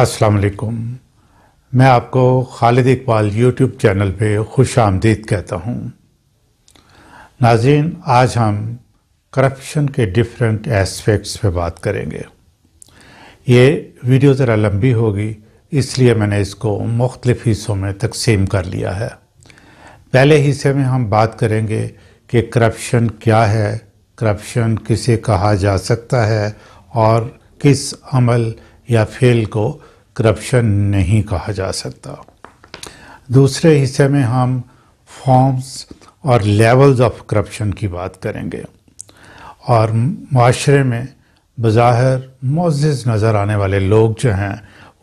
अस्सलाम वालेकुम मैं आपको खालिद इकबाल यूट्यूब चैनल पे खुश आमदीद कहता हूँ नाजीन आज हम करप्शन के डिफरेंट एस्पेक्ट्स पे बात करेंगे ये वीडियो ज़रा लंबी होगी इसलिए मैंने इसको मुख्तलिफ़ हिस्सों में तकसीम कर लिया है पहले हिस्से में हम बात करेंगे कि करप्शन क्या है करप्शन किसे कहा जा सकता है और किस अमल या फेल को करप्शन नहीं कहा जा सकता दूसरे हिस्से में हम फॉर्म्स और लेवल्स ऑफ करप्शन की बात करेंगे और माशरे में बज़ाहिर मोज़ नज़र आने वाले लोग जो हैं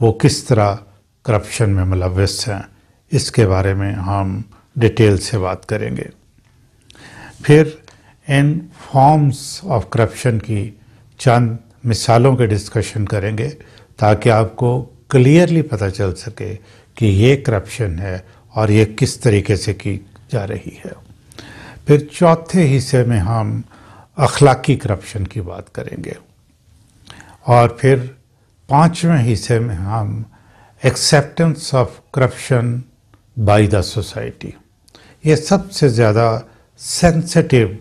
वो किस तरह करप्शन में मुलविस हैं इसके बारे में हम डिटेल से बात करेंगे फिर इन फॉर्म्स ऑफ करप्शन की चंद मिसालों के डिस्कशन करेंगे ताकि आपको क्लियरली पता चल सके कि ये करप्शन है और ये किस तरीके से की जा रही है फिर चौथे हिस्से में हम अखलाकी करप्शन की बात करेंगे और फिर पांचवें हिस्से में हम acceptance of corruption by the society ये सबसे ज़्यादा सेंसिटिव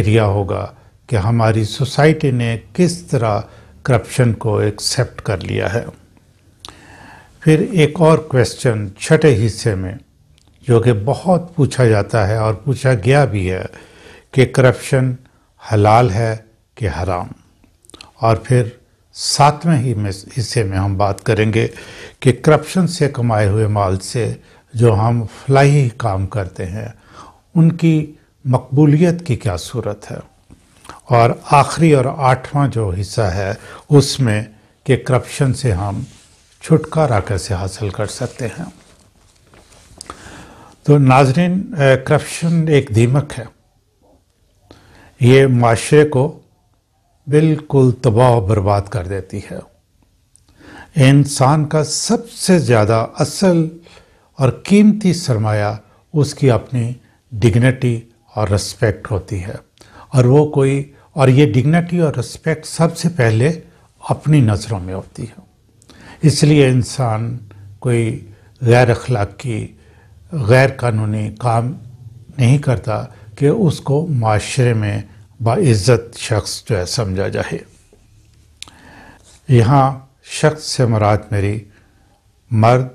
एरिया होगा कि हमारी सोसाइटी ने किस तरह करप्शन को एक्सेप्ट कर लिया है फिर एक और क्वेश्चन छठे हिस्से में जो कि बहुत पूछा जाता है और पूछा गया भी है कि करप्शन हलाल है कि हराम और फिर सातवें ही में हिस्से में हम बात करेंगे कि करप्शन से कमाए हुए माल से जो हम फलाही काम करते हैं उनकी मकबूलियत की क्या सूरत है और आखिरी और आठवां जो हिस्सा है उसमें के करप्शन से हम छुटकारा कैसे हासिल कर सकते हैं तो नाजरीन करप्शन एक दीमक है ये माशरे को बिल्कुल तबाह बर्बाद कर देती है इंसान का सबसे ज़्यादा असल और कीमती सरमाया उसकी अपनी डिग्निटी और रिस्पेक्ट होती है और वो कोई और ये डिग्निटी और रिस्पेक्ट सबसे पहले अपनी नज़रों में होती है इसलिए इंसान कोई गैर अखलाकी गैर कानूनी काम नहीं करता कि उसको माशरे में बाज़्ज़त शख्स जो है समझा जाए यहाँ शख्स से मराद मेरी मर्द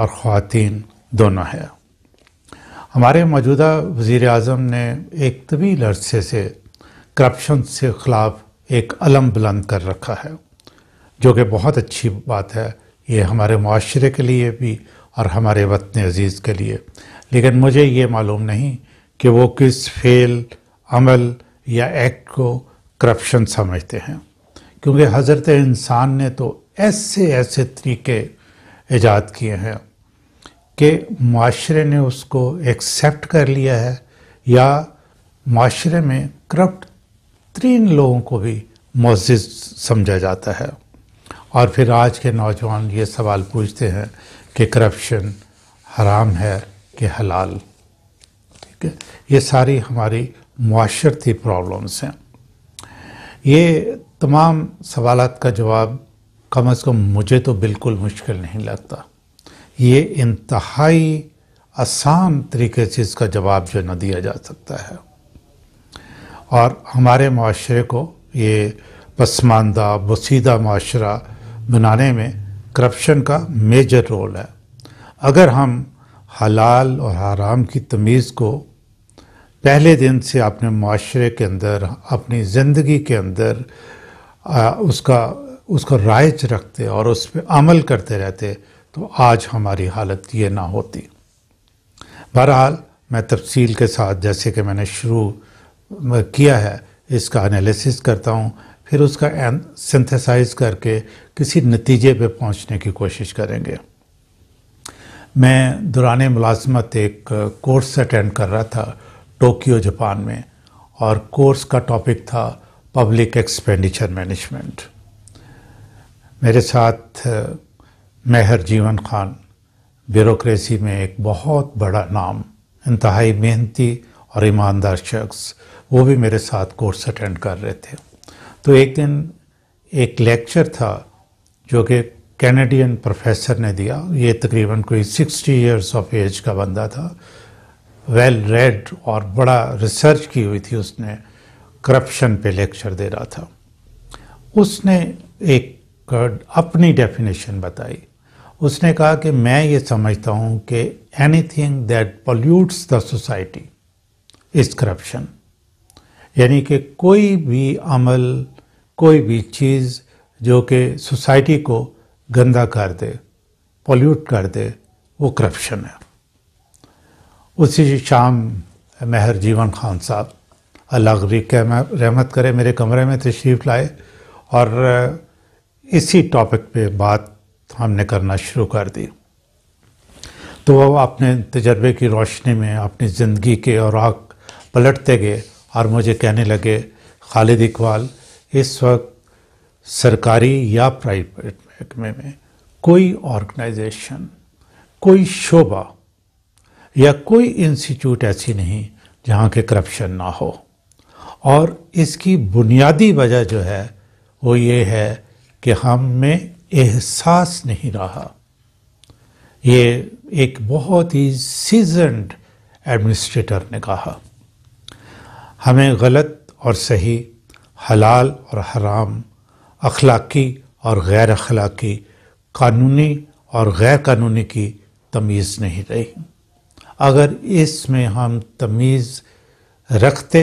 और ख़वान दोनों है हमारे मौजूदा वज़ी अजम ने एक तवील अरसे से करप्शन से ख़िलाफ़ एक अलम बुलंद कर रखा है जो कि बहुत अच्छी बात है ये हमारे माशरे के लिए भी और हमारे वतन अज़ीज़ के लिए लेकिन मुझे ये मालूम नहीं कि वो किस फेल अमल या एक्ट को करप्शन समझते हैं क्योंकि हज़रत इंसान ने तो ऐसे ऐसे तरीके ईजाद किए हैं कि माशरे ने उसको एक्सेप्ट कर लिया है या माशरे में करप्ट बेहतरीन लोगों को भी मस्जिद समझा जाता है और फिर आज के नौजवान ये सवाल पूछते हैं कि करप्शन हराम है कि हलाल ठीक है ये सारी हमारी माशरती प्रॉब्लम्स हैं ये तमाम सवाल का जवाब कम अज़ कम मुझे तो बिल्कुल मुश्किल नहीं लगता ये इंतहाई आसान तरीके से इसका जवाब जो ना दिया जा सकता है और हमारे माशरे को ये पसमानदा बसीदा माशरा बनाने में करप्शन का मेजर रोल है अगर हम हलाल और हराम की तमीज़ को पहले दिन से अपने माशरे के अंदर अपनी ज़िंदगी के अंदर आ, उसका उसका राइज रखते और उस पर अमल करते रहते तो आज हमारी हालत ये ना होती बहरहाल मैं तफसील के साथ जैसे कि मैंने शुरू किया है इसका एनालिसिस करता हूँ फिर उसका सिंथेसाइज करके किसी नतीजे पे पहुँचने की कोशिश करेंगे मैं दुरान मुलाजमत एक कोर्स अटेंड कर रहा था टोक्यो जापान में और कोर्स का टॉपिक था पब्लिक एक्सपेंडिचर मैनेजमेंट मेरे साथ मेहर जीवन खान ब्यूरोसी में एक बहुत बड़ा नाम इंतहाई मेहनती और ईमानदार शख्स वो भी मेरे साथ कोर्स अटेंड कर रहे थे तो एक दिन एक लेक्चर था जो कि कैनेडियन प्रोफेसर ने दिया ये तकरीबन कोई सिक्सटी इयर्स ऑफ एज का बंदा था वेल रेड और बड़ा रिसर्च की हुई थी उसने करप्शन पे लेक्चर दे रहा था उसने एक अपनी डेफिनेशन बताई उसने कहा कि मैं ये समझता हूँ कि anything that pollutes the society is corruption यानी कि कोई भी अमल कोई भी चीज़ जो कि सोसाइटी को गंदा कर दे पोल्यूट कर दे वो करप्शन है उसी शाम मेहर जीवन खान साहब अल्लाह गरीब रहमत करे मेरे कमरे में तशरीफ़ लाए और इसी टॉपिक पे बात हमने करना शुरू कर दी तो वह अपने तजर्बे की रोशनी में अपनी ज़िंदगी के और आग पलटते गए और मुझे कहने लगे खालिद इकबाल इस वक्त सरकारी या प्राइवेट महकमे में कोई ऑर्गेनाइजेशन कोई शोबा या कोई इंस्टीट्यूट ऐसी नहीं जहाँ के करप्शन ना हो और इसकी बुनियादी वजह जो है वो ये है कि हम में एहसास नहीं रहा ये एक बहुत ही सीजनड एडमिनिस्ट्रेटर ने कहा हमें गलत और सही हलाल और हराम अखलाक़ी और गैर अखलाक़ी कानूनी और गैर कानूनी की तमीज़ नहीं रही अगर इसमें हम तमीज़ रखते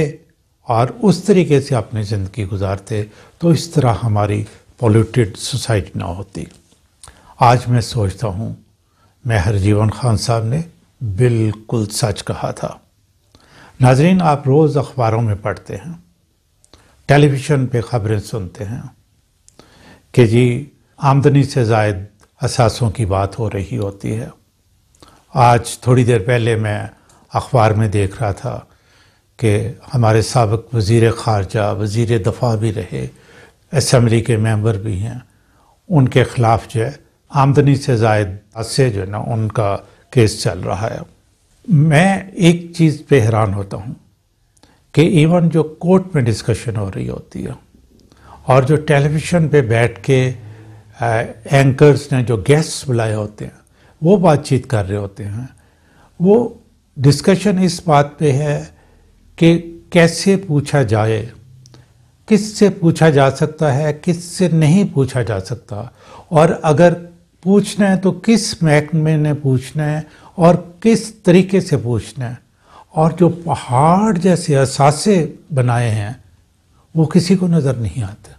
और उस तरीके से अपनी ज़िंदगी गुजारते तो इस तरह हमारी पोल्यूटेड सोसाइटी ना होती आज मैं सोचता हूँ मैं हरजीवन खान साहब ने बिल्कुल सच कहा था नाजरीन आप रोज़ अखबारों में पढ़ते हैं टेलीविज़न पे ख़बरें सुनते हैं कि जी आमदनी से जायद असासों की बात हो रही होती है आज थोड़ी देर पहले मैं अखबार में देख रहा था कि हमारे सबक वज़ी ख़ारजा वज़ी दफ़ा भी रहे असम्बली के मेंबर भी हैं उनके ख़िलाफ़ जो है आमदनी से जायद से जो है ना उनका केस चल रहा है मैं एक चीज़ पे हैरान होता हूँ कि इवन जो कोर्ट में डिस्कशन हो रही होती है और जो टेलीविज़न पे बैठ के एंकर्स ने जो गेस्ट बुलाए होते हैं वो बातचीत कर रहे होते हैं वो डिस्कशन इस बात पे है कि कैसे पूछा जाए किस से पूछा जा सकता है किस से नहीं पूछा जा सकता और अगर पूछना है तो किस महकमे ने पूछना है और किस तरीके से पूछना है और जो पहाड़ जैसे असासे बनाए हैं वो किसी को नज़र नहीं आते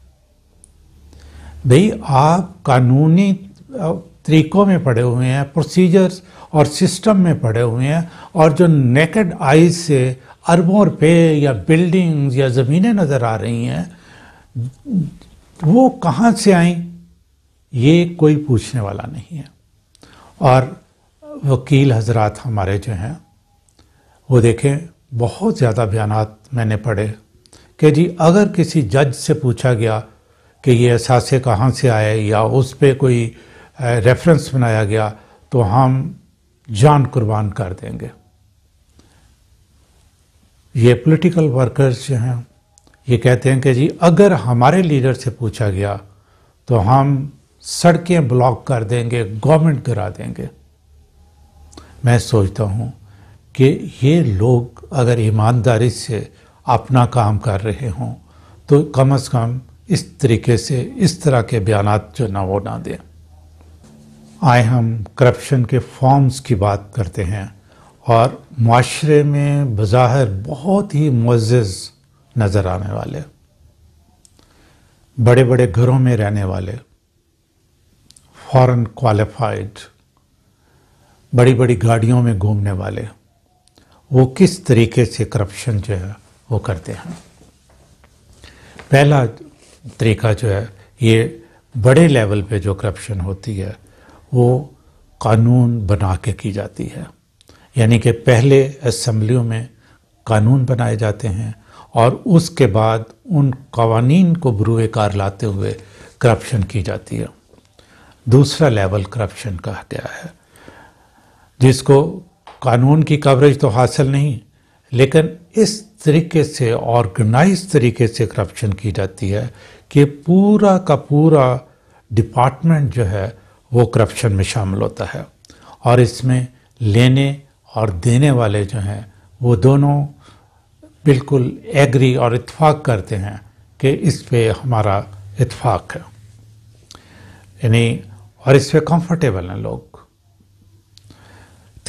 भाई आप कानूनी तरीकों में पड़े हुए हैं प्रोसीजर्स और सिस्टम में पड़े हुए हैं और जो नेकेड आइज से अरबों रुपये या बिल्डिंग्स या ज़मीनें नज़र आ रही हैं वो कहाँ से आई ये कोई पूछने वाला नहीं है और वकील हजरात हमारे जो हैं वो देखें बहुत ज़्यादा बयान मैंने पढ़े कि जी अगर किसी जज से पूछा गया कि ये असासे कहाँ से आए या उस पर कोई रेफरेंस बनाया गया तो हम जान कुर्बान कर देंगे ये पॉलिटिकल वर्कर्स जो हैं ये कहते हैं कि जी अगर हमारे लीडर से पूछा गया तो हम सड़कें ब्लॉक कर देंगे गवर्नमेंट गिरा देंगे मैं सोचता हूँ कि ये लोग अगर ईमानदारी से अपना काम कर रहे हों तो कम से कम इस तरीके से इस तरह के बयान जो ना वो ना दें आए हम करप्शन के फॉर्म्स की बात करते हैं और माशरे में बज़ाहिर बहुत ही मज़ज़ नज़र आने वाले बड़े बड़े घरों में रहने वाले फॉरेन क्वालिफाइड बड़ी बड़ी गाड़ियों में घूमने वाले वो किस तरीके से करप्शन जो है वो करते हैं पहला तरीका जो है ये बड़े लेवल पे जो करप्शन होती है वो कानून बना के की जाती है यानी कि पहले असम्बलियों में कानून बनाए जाते हैं और उसके बाद उन कवानीन को बुरुए कार लाते हुए करप्शन की जाती है दूसरा लेवल करप्शन का क्या है जिसको कानून की कवरेज तो हासिल नहीं लेकिन इस तरीके से ऑर्गेनाइज तरीके से करप्शन की जाती है कि पूरा का पूरा डिपार्टमेंट जो है वो करप्शन में शामिल होता है और इसमें लेने और देने वाले जो हैं वो दोनों बिल्कुल एग्री और इतफाक़ करते हैं कि इस पे हमारा इतफाक़ है यानी और इस पे कंफर्टेबल हैं लोग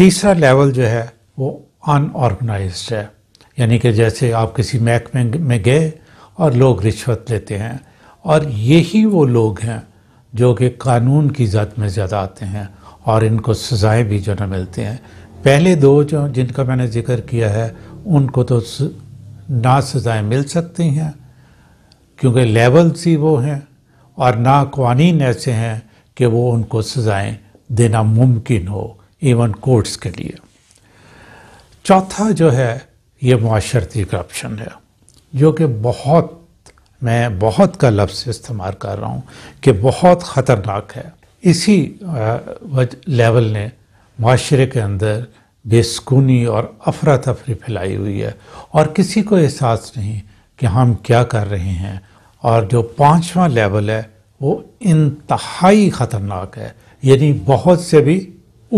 तीसरा लेवल जो है वो अनऑर्गेनाइज है यानी कि जैसे आप किसी महकमे में, गए और लोग रिश्वत लेते हैं और यही वो लोग हैं जो कि कानून की जद में ज़्यादा आते हैं और इनको सज़ाएं भी जो ना मिलती हैं पहले दो जो जिनका मैंने जिक्र किया है उनको तो ना सज़ाएं मिल सकती हैं क्योंकि लेवल्स ही वो हैं और ना कवानीन ऐसे हैं कि वो उनको सज़ाएं देना मुमकिन हो इवन कोर्ट्स के लिए चौथा जो है ये माशरती करप्शन है जो कि बहुत मैं बहुत का लफ्स इस्तेमाल कर रहा हूँ कि बहुत ख़तरनाक है इसी लेवल ने माशरे के अंदर बेसकूनी और अफरा तफरी फैलाई हुई है और किसी को एहसास नहीं कि हम क्या कर रहे हैं और जो पाँचवा लेवल है वो इंतहाई ख़तरनाक है यानी बहुत से भी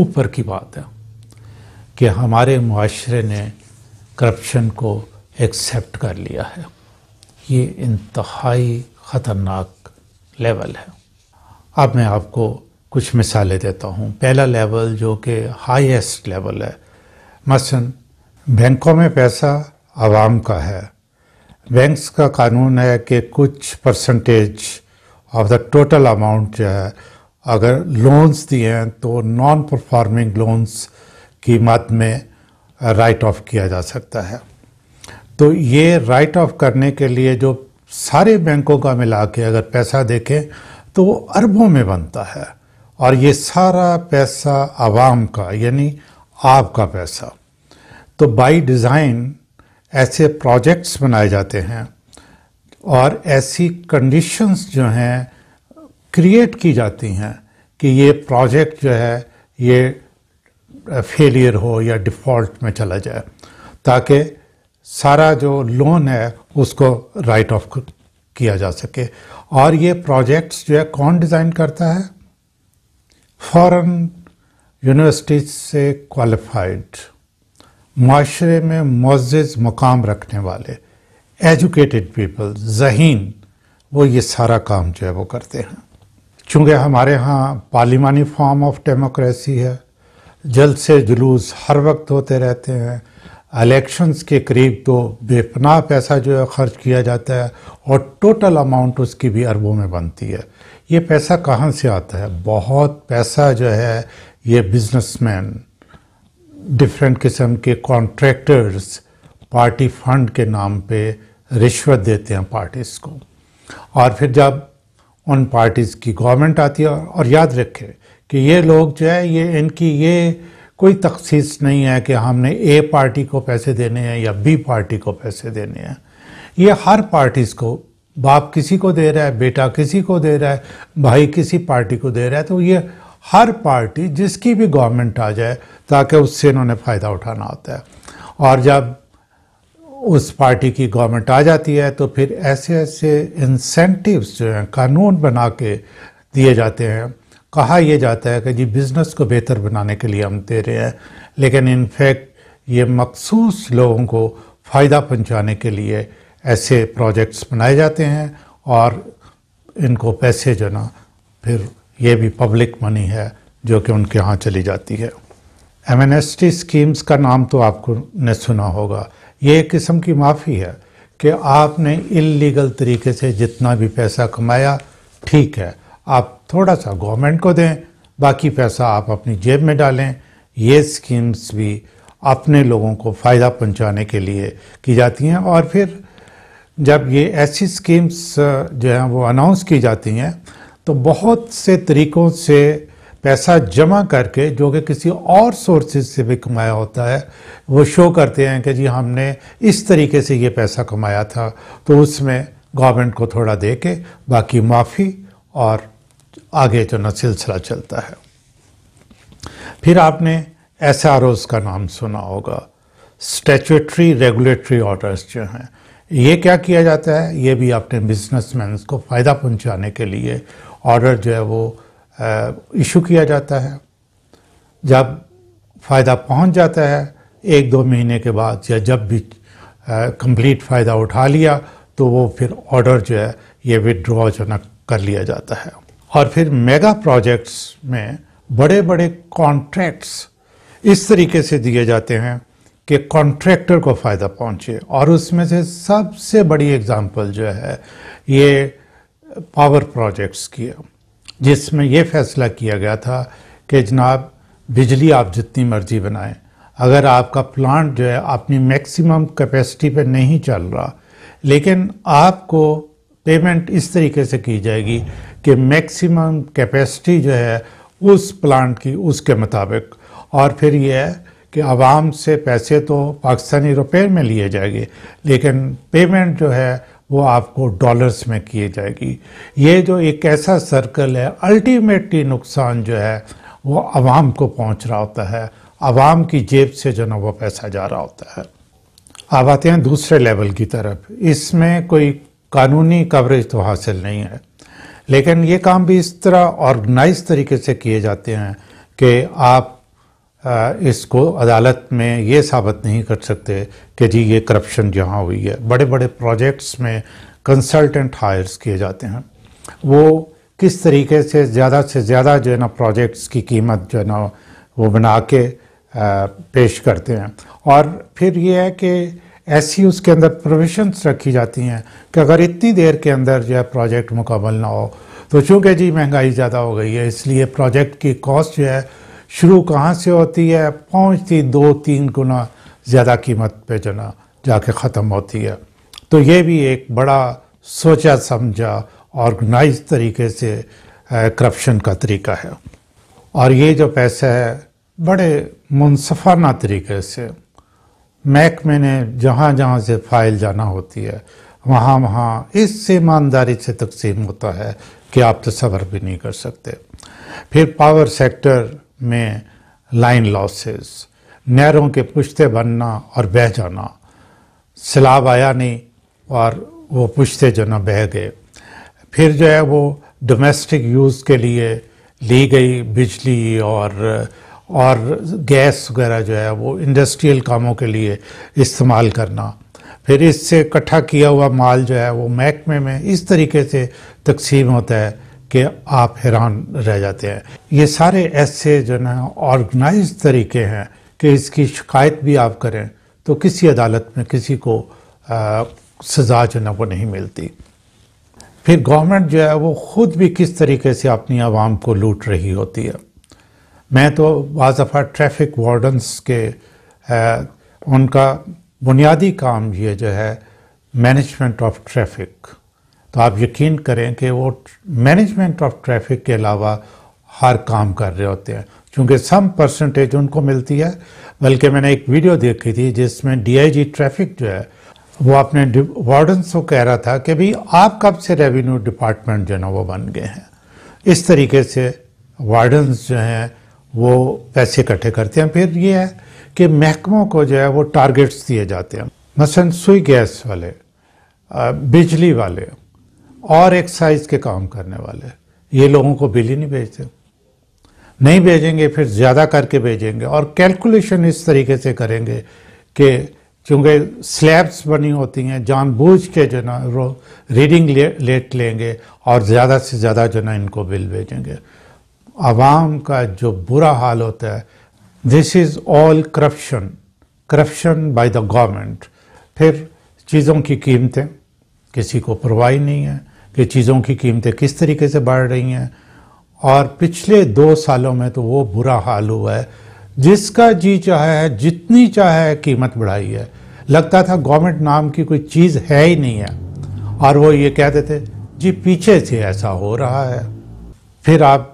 ऊपर की बात है कि हमारे माशरे ने करप्शन को एक्सेप्ट कर लिया है ये इंतहाई ख़तरनाक लेवल है अब मैं आपको कुछ मिसालें देता हूँ पहला लेवल जो कि हाईएस्ट लेवल है मसलन बैंकों में पैसा आवाम का है बैंक्स का कानून है कि कुछ percentage of the total amount जो है अगर लोन्स दिए हैं तो नॉन परफॉर्मिंग लोन्स की मत में राइट ऑफ किया जा सकता है तो ये राइट ऑफ करने के लिए जो सारे बैंकों का मिला के अगर पैसा देखें तो वो अरबों में बनता है और ये सारा पैसा आवाम का यानी आपका पैसा तो बाय डिज़ाइन ऐसे प्रोजेक्ट्स बनाए जाते हैं और ऐसी कंडीशंस जो हैं क्रिएट की जाती हैं कि ये प्रोजेक्ट जो है ये फेलियर हो या डिफ़ॉल्ट में चला जाए ताकि सारा जो लोन है उसको राइट ऑफ किया जा सके और ये प्रोजेक्ट्स जो है कौन डिज़ाइन करता है फॉरेन यूनिवर्सिटीज से क्वालिफाइड माशरे में मोज़ मुकाम रखने वाले एजुकेटेड पीपल जहीन वो ये सारा काम जो है वो करते हैं चूँकि हमारे यहाँ पार्लिमानी फॉर्म ऑफ डेमोक्रेसी है जल्द से जुलूस हर वक्त होते रहते हैं इलेक्शंस के करीब तो बेपनाह पैसा जो है खर्च किया जाता है और टोटल अमाउंट उसकी भी अरबों में बनती है ये पैसा कहाँ से आता है बहुत पैसा जो है ये बिजनेसमैन डिफरेंट किस्म के कॉन्ट्रैक्टर्स पार्टी फंड के नाम पे रिश्वत देते हैं पार्टीज़ को और फिर जब उन पार्टीज़ की गवर्नमेंट आती है और याद रखे कि ये लोग जो है ये इनकी ये कोई तखसीस नहीं है कि हमने ए पार्टी को पैसे देने हैं या बी पार्टी को पैसे देने हैं ये हर पार्टीज़ को बाप किसी को दे रहा है बेटा किसी को दे रहा है भाई किसी पार्टी को दे रहा है तो ये हर पार्टी जिसकी भी गवर्नमेंट आ जाए ताकि उससे इन्होंने फ़ायदा उठाना होता है और जब उस पार्टी की गवर्नमेंट आ जाती है तो फिर ऐसे ऐसे इंसेंटिव्स जो हैं कानून बना के दिए जाते हैं कहा यह जाता है कि जी बिज़नेस को बेहतर बनाने के लिए हम दे रहे हैं लेकिन इनफैक्ट ये मखसूस लोगों को फ़ायदा पहुँचाने के लिए ऐसे प्रोजेक्ट्स बनाए जाते हैं और इनको पैसे जो ना फिर ये भी पब्लिक मनी है जो कि उनके यहाँ चली जाती है एम स्कीम्स का नाम तो आपको ने सुना होगा ये एक किस्म की माफ़ी है कि आपने इलीगल तरीके से जितना भी पैसा कमाया ठीक है आप थोड़ा सा गवर्नमेंट को दें बाकी पैसा आप अपनी जेब में डालें ये स्कीम्स भी अपने लोगों को फ़ायदा पहुंचाने के लिए की जाती हैं और फिर जब ये ऐसी स्कीम्स जो हैं वो अनाउंस की जाती हैं तो बहुत से तरीक़ों से पैसा जमा करके जो कि किसी और सोर्सेज से भी कमाया होता है वो शो करते हैं कि जी हमने इस तरीके से ये पैसा कमाया था तो उसमें गवर्नमेंट को थोड़ा दे के बाकी माफ़ी और आगे जो ना सिलसिला चलता है फिर आपने एस आर ओज़ का नाम सुना होगा स्टेचुटरी रेगुलेटरी ऑर्डर्स जो हैं ये क्या किया जाता है ये भी अपने बिजनेसमैन को फ़ायदा पहुंचाने के लिए ऑर्डर जो है वो इशू किया जाता है जब फ़ायदा पहुंच जाता है एक दो महीने के बाद या जब भी कंप्लीट फ़ायदा उठा लिया तो वो फिर ऑर्डर जो है ये विदड्रॉ जो ना कर लिया जाता है और फिर मेगा प्रोजेक्ट्स में बड़े बड़े कॉन्ट्रैक्ट्स इस तरीके से दिए जाते हैं कि कॉन्ट्रैक्टर को फ़ायदा पहुंचे और उसमें से सबसे बड़ी एग्ज़ाम्पल जो है ये पावर प्रोजेक्ट्स की है जिसमें यह फैसला किया गया था कि जनाब बिजली आप जितनी मर्जी बनाएं अगर आपका प्लांट जो है अपनी मैक्सिमम कैपेसिटी पे नहीं चल रहा लेकिन आपको पेमेंट इस तरीके से की जाएगी कि मैक्सिमम कैपेसिटी जो है उस प्लांट की उसके मुताबिक और फिर यह है कि आवाम से पैसे तो पाकिस्तानी रुपये में लिए जाएंगे लेकिन पेमेंट जो है वो आपको डॉलर्स में किए जाएगी ये जो एक ऐसा सर्कल है अल्टीमेटली नुकसान जो है वो आवाम को पहुंच रहा होता है आवाम की जेब से जो ना वो पैसा जा रहा होता है अब आते हैं दूसरे लेवल की तरफ इसमें कोई कानूनी कवरेज तो हासिल नहीं है लेकिन ये काम भी इस तरह ऑर्गेनाइज तरीके से किए जाते हैं कि आप इसको अदालत में ये साबित नहीं कर सकते कि जी ये करप्शन जहाँ हुई है बड़े बड़े प्रोजेक्ट्स में कंसल्टेंट हायर्स किए जाते हैं वो किस तरीके से ज़्यादा से ज़्यादा जो है ना प्रोजेक्ट्स की कीमत जो है ना वो बना के पेश करते हैं और फिर ये है कि ऐसी उसके अंदर प्रोविशंस रखी जाती हैं कि अगर इतनी देर के अंदर जो है प्रोजेक्ट मुकम्मल ना हो तो चूँकि जी महंगाई ज़्यादा हो गई है इसलिए प्रोजेक्ट की कॉस्ट जो है शुरू कहाँ से होती है पहुँचती दो तीन गुना ज़्यादा कीमत पे जना जाके ख़त्म होती है तो ये भी एक बड़ा सोचा समझा ऑर्गेनाइज तरीके से करप्शन का तरीका है और ये जो पैसा है बड़े मुनफाना तरीके से महकमे ने जहाँ जहाँ से फाइल जाना होती है वहाँ वहाँ इस ईमानदारी से तकसीम होता है कि आप तस्वर तो भी नहीं कर सकते फिर पावर सेक्टर में लाइन लॉसेस नहरों के पुश्ते बनना और बह जाना सैलाब आया नहीं और वो पुश्ते जो ना बह गए फिर जो है वो डोमेस्टिक यूज़ के लिए ली गई बिजली और और गैस वगैरह जो है वो इंडस्ट्रियल कामों के लिए इस्तेमाल करना फिर इससे इकट्ठा किया हुआ माल जो है वो महकमे में इस तरीके से तकसीम होता है कि आप हैरान रह जाते हैं ये सारे ऐसे जो ना ऑर्गेनाइज तरीके हैं कि इसकी शिकायत भी आप करें तो किसी अदालत में किसी को आ, सज़ा जो ना वो नहीं मिलती फिर गवर्नमेंट जो है वो ख़ुद भी किस तरीके से अपनी आवाम को लूट रही होती है मैं तो बाफ़ा ट्रैफिक वार्डन्स के आ, उनका बुनियादी काम ये जो है मैनेजमेंट ऑफ ट्रैफिक तो आप यकीन करें कि वो मैनेजमेंट ऑफ ट्रैफिक के अलावा हर काम कर रहे होते हैं क्योंकि सम परसेंटेज उनको मिलती है बल्कि मैंने एक वीडियो देखी थी जिसमें डीआईजी ट्रैफिक जो है वो अपने वार्डन्स को कह रहा था कि भाई आप कब से रेवेन्यू डिपार्टमेंट जो है ना वो बन गए हैं इस तरीके से वार्डन्स जो हैं वो पैसे इकट्ठे करते हैं फिर ये है कि महकमों को जो है वो टारगेट्स दिए जाते हैं मसलन सुई गैस वाले बिजली वाले और एक्साइज के काम करने वाले ये लोगों को बिल ही नहीं भेजते नहीं भेजेंगे फिर ज़्यादा करके भेजेंगे और कैलकुलेशन इस तरीके से करेंगे कि क्योंकि स्लैब्स बनी होती हैं जानबूझ के जो ना रीडिंग ले, लेट लेंगे और ज़्यादा से ज़्यादा जो ना इनको बिल भेजेंगे आवाम का जो बुरा हाल होता है this is all corruption corruption by the government फिर चीज़ों की कीमतें किसी को परवाही नहीं है कि चीज़ों की कीमतें किस तरीके से बढ़ रही हैं और पिछले दो सालों में तो वो बुरा हाल हुआ है जिसका जी चाहे है जितनी चाहे कीमत बढ़ाई है लगता था गवर्नमेंट नाम की कोई चीज़ है ही नहीं है और वो ये कहते थे जी पीछे से ऐसा हो रहा है फिर आप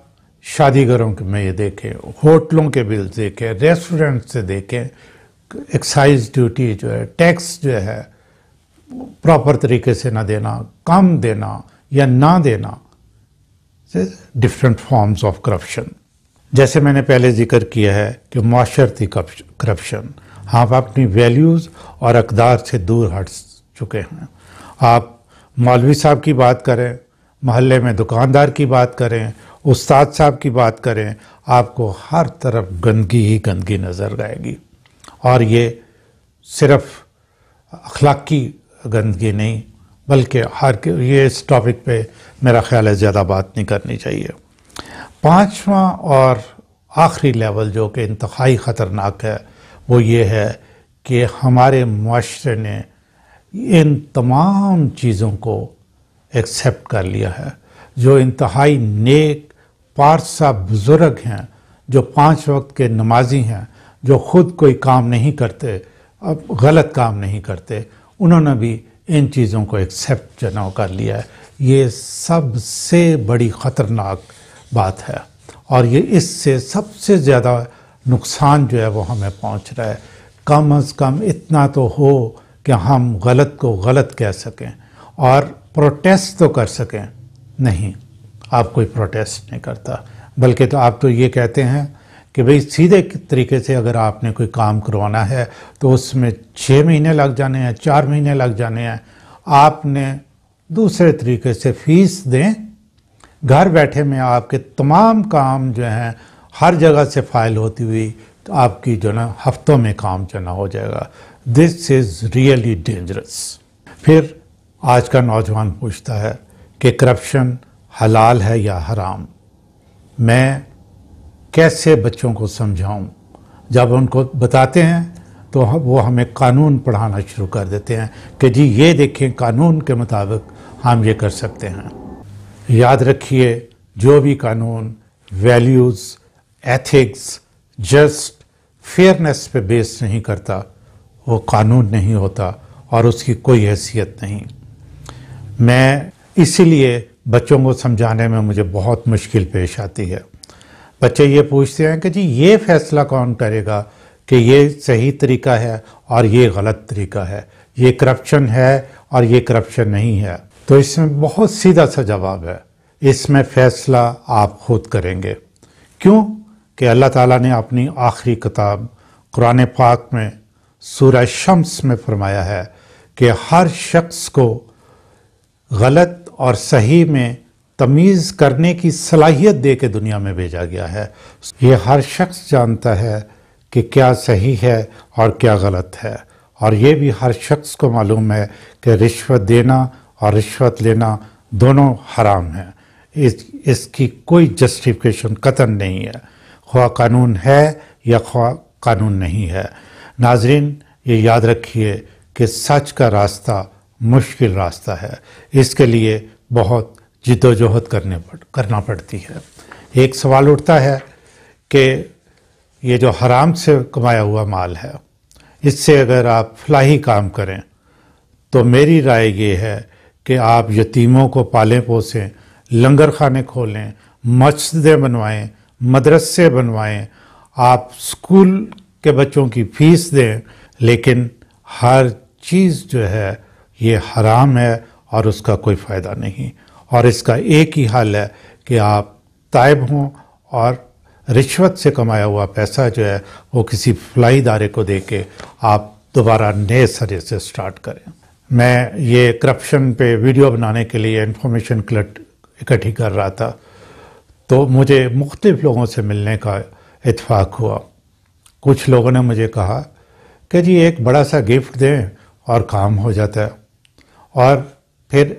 घरों में ये देखें होटलों के बिल्स देखें रेस्टोरेंट से देखें एक्साइज ड्यूटी जो है टैक्स जो है प्रॉपर तरीके से ना देना कम देना या ना देना डिफरेंट फॉर्म्स ऑफ करप्शन जैसे मैंने पहले जिक्र किया है कि माशरती करप्शन आप अपनी वैल्यूज़ और अकदार से दूर हट चुके हैं आप मौलवी साहब की बात करें महल्ले में दुकानदार की बात करें उस्ताद साहब की बात करें आपको हर तरफ गंदगी ही गंदगी नज़र आएगी और ये सिर्फ अखलाकी गंदगी नहीं बल्कि हर के ये इस टॉपिक पे मेरा ख्याल है ज़्यादा बात नहीं करनी चाहिए पाँचवा और आखिरी लेवल जो कि इंतहाई ख़तरनाक है वो ये है कि हमारे माशरे ने इन तमाम चीज़ों को एक्सेप्ट कर लिया है जो इंतहाई नेक पारसा बुज़ुर्ग हैं जो पांच वक्त के नमाजी हैं जो ख़ुद कोई काम नहीं करते अब गलत काम नहीं करते उन्होंने भी इन चीज़ों को एक्सेप्ट जो ना कर लिया है ये सबसे बड़ी ख़तरनाक बात है और ये इससे सबसे ज़्यादा नुकसान जो है वो हमें पहुंच रहा है कम अज़ कम इतना तो हो कि हम गलत को गलत कह सकें और प्रोटेस्ट तो कर सकें नहीं आप कोई प्रोटेस्ट नहीं करता बल्कि तो आप तो ये कहते हैं कि भाई सीधे तरीके से अगर आपने कोई काम करवाना है तो उसमें छः महीने लग जाने हैं चार महीने लग जाने हैं आपने दूसरे तरीके से फीस दें घर बैठे में आपके तमाम काम जो हैं हर जगह से फाइल होती हुई तो आपकी जो ना हफ्तों में काम जो ना हो जाएगा दिस इज़ रियली डेंजरस फिर आज का नौजवान पूछता है कि करप्शन हलाल है या हराम मैं कैसे बच्चों को समझाऊं जब उनको बताते हैं तो हम वो हमें कानून पढ़ाना शुरू कर देते हैं कि जी ये देखें कानून के मुताबिक हम ये कर सकते हैं याद रखिए जो भी कानून वैल्यूज़ एथिक्स जस्ट फेयरनेस पे बेस नहीं करता वो कानून नहीं होता और उसकी कोई हैसियत नहीं मैं इसीलिए बच्चों को समझाने में मुझे बहुत मुश्किल पेश आती है बच्चे ये पूछते हैं कि जी ये फैसला कौन करेगा कि ये सही तरीका है और ये गलत तरीका है ये करप्शन है और ये करप्शन नहीं है तो इसमें बहुत सीधा सा जवाब है इसमें फैसला आप खुद करेंगे क्यों कि अल्लाह ताला ने अपनी आखिरी किताब कुरान पाक में सूरह शम्स में फरमाया है कि हर शख्स को गलत और सही में तमीज़ करने की सलाहियत दे के दुनिया में भेजा गया है ये हर शख्स जानता है कि क्या सही है और क्या गलत है और ये भी हर शख्स को मालूम है कि रिश्वत देना और रिश्वत लेना दोनों हराम हैं इस इसकी कोई जस्टिफिकेशन कतन नहीं है ख्वा कानून है या ख्वा कानून नहीं है नाजरीन ये याद रखिए कि सच का रास्ता मुश्किल रास्ता है इसके लिए बहुत जिद्दोजहद करने पड़ करना पड़ती है एक सवाल उठता है कि ये जो हराम से कमाया हुआ माल है इससे अगर आप फलाही काम करें तो मेरी राय ये है कि आप यतीमों को पालें पोसें लंगर खाने खोलें मस्जिदें बनवाएं मदरसे बनवाएं आप स्कूल के बच्चों की फीस दें लेकिन हर चीज़ जो है ये हराम है और उसका कोई फ़ायदा नहीं और इसका एक ही हल है कि आप तायब हों और रिश्वत से कमाया हुआ पैसा जो है वो किसी फ्लाई दारे को दे के आप दोबारा नए सरे से स्टार्ट करें मैं ये करप्शन पे वीडियो बनाने के लिए इन्फॉर्मेशन इकट्ठी कर रहा था तो मुझे मुख्तफ लोगों से मिलने का इतफाक़ हुआ कुछ लोगों ने मुझे कहा कि जी एक बड़ा सा गिफ्ट दें और काम हो जाता है और फिर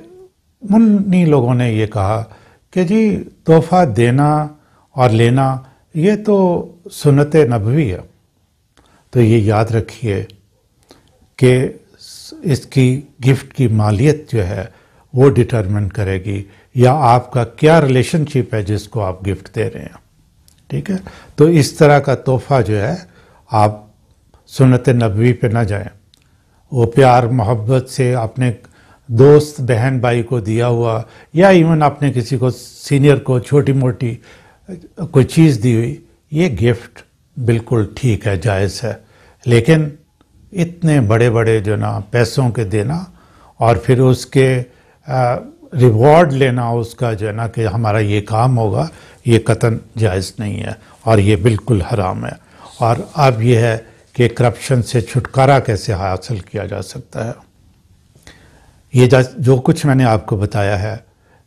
उन्हीं लोगों ने ये कहा कि जी तोहफा देना और लेना ये तो सुनत नबवी है तो ये याद रखिए कि इसकी गिफ्ट की मालियत जो है वो डिटरमिन करेगी या आपका क्या रिलेशनशिप है जिसको आप गिफ्ट दे रहे हैं ठीक है तो इस तरह का तोहफा जो है आप सुनत नबवी पे ना जाएं वो प्यार मोहब्बत से अपने दोस्त बहन भाई को दिया हुआ या इवन आपने किसी को सीनियर को छोटी मोटी कोई चीज़ दी हुई ये गिफ्ट बिल्कुल ठीक है जायज़ है लेकिन इतने बड़े बड़े जो ना पैसों के देना और फिर उसके रिवॉर्ड लेना उसका जो है ना कि हमारा ये काम होगा ये कतन जायज़ नहीं है और ये बिल्कुल हराम है और अब यह है कि करप्शन से छुटकारा कैसे हासिल किया जा सकता है ये जो कुछ मैंने आपको बताया है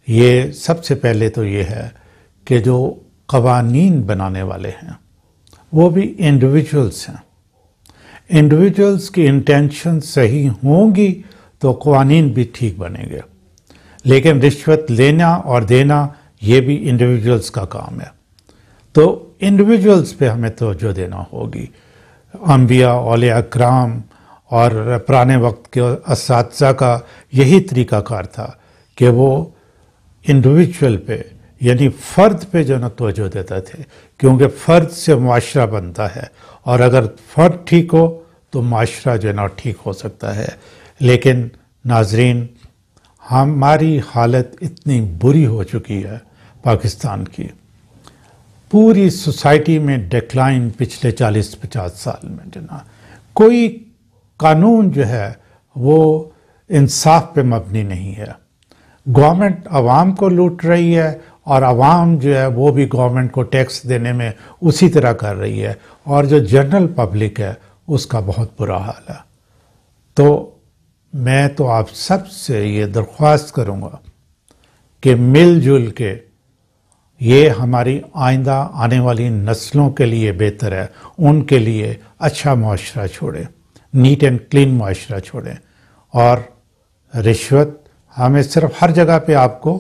ये सबसे पहले तो ये है कि जो कवानीन बनाने वाले हैं वो भी इंडिविजुअल्स हैं इंडिविजुअल्स की इंटेंशन सही होंगी तो कवानीन भी ठीक बनेंगे लेकिन रिश्वत लेना और देना ये भी इंडिविजुअल्स का काम है तो इंडिविजुअल्स पे हमें तोजो देना होगी अम्बिया ओलिया अक्राम और पुराने वक्त के इस का यही तरीक़ाकार था कि वो इंडिविजुअल पे यानी फ़र्द पे जो ना तोजो देते थे क्योंकि फ़र्द से माशरा बनता है और अगर फ़र्द ठीक हो तो माशरा जो ना ठीक हो सकता है लेकिन नाजरीन हमारी हालत इतनी बुरी हो चुकी है पाकिस्तान की पूरी सोसाइटी में डिक्लाइन पिछले 40-50 साल में जना कोई कानून जो है वो इंसाफ पे मबनी नहीं है गवर्नमेंट आवाम को लूट रही है और आवाम जो है वो भी गवर्नमेंट को टैक्स देने में उसी तरह कर रही है और जो जनरल पब्लिक है उसका बहुत बुरा हाल है तो मैं तो आप सब से ये दरख्वास्त करूँगा कि मिलजुल के ये हमारी आइंदा आने वाली नस्लों के लिए बेहतर है उनके लिए अच्छा मुआरा छोड़ें नीट एंड क्लीन माशरा छोड़ें और रिश्वत हमें सिर्फ हर जगह पे आपको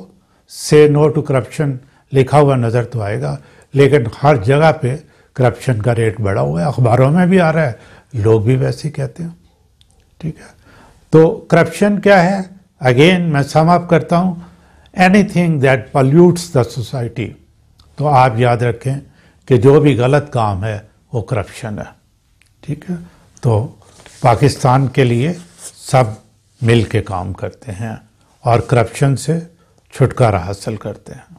से नो टू करप्शन लिखा हुआ नज़र तो आएगा लेकिन हर जगह पे करप्शन का रेट बढ़ा हुआ है अखबारों में भी आ रहा है लोग भी वैसे कहते हैं ठीक है तो करप्शन क्या है अगेन मैं सम करता हूँ anything that pollutes the society तो आप याद रखें कि जो भी गलत काम है वो करप्शन है ठीक है तो पाकिस्तान के लिए सब मिल के काम करते हैं और करप्शन से छुटकारा हासिल करते हैं